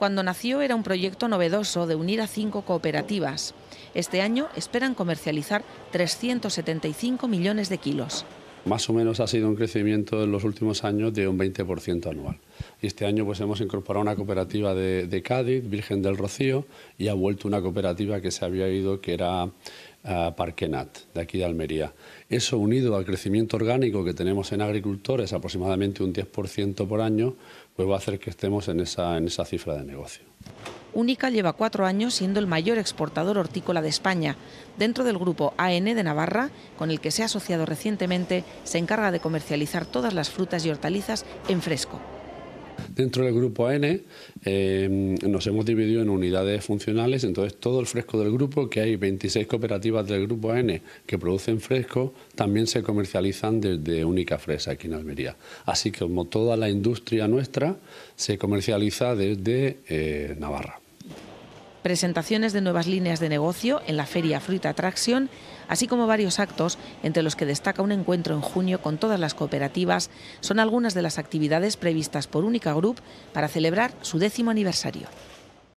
Cuando nació era un proyecto novedoso de unir a cinco cooperativas. Este año esperan comercializar 375 millones de kilos. Más o menos ha sido un crecimiento en los últimos años de un 20% anual. este año pues hemos incorporado una cooperativa de, de, Cádiz, Virgen del Rocío, y ha vuelto una cooperativa que se había ido, que era a Parquenat, de aquí de Almería. Eso unido al crecimiento orgánico que tenemos en agricultores, aproximadamente un 10% por año, pues va a hacer que estemos en esa, en esa cifra de negocio. Única lleva cuatro años siendo el mayor exportador hortícola de España. Dentro del grupo AN de Navarra, con el que se ha asociado recientemente, se encarga de comercializar todas las frutas y hortalizas en fresco. Dentro del grupo N em, nos hemos dividido en unidades funcionales, entonces todo el fresco del grupo, que hay 26 cooperativas del grupo N que producen fresco, también se comercializan desde Única Fresa aquí en Almería. Así que como toda la industria nuestra, se comercializa desde eh, Navarra presentaciones de nuevas líneas de negocio en la feria Fruit Attraction, así como varios actos, entre los que destaca un encuentro en junio con todas las cooperativas, son algunas de las actividades previstas por Única Group para celebrar su décimo aniversario.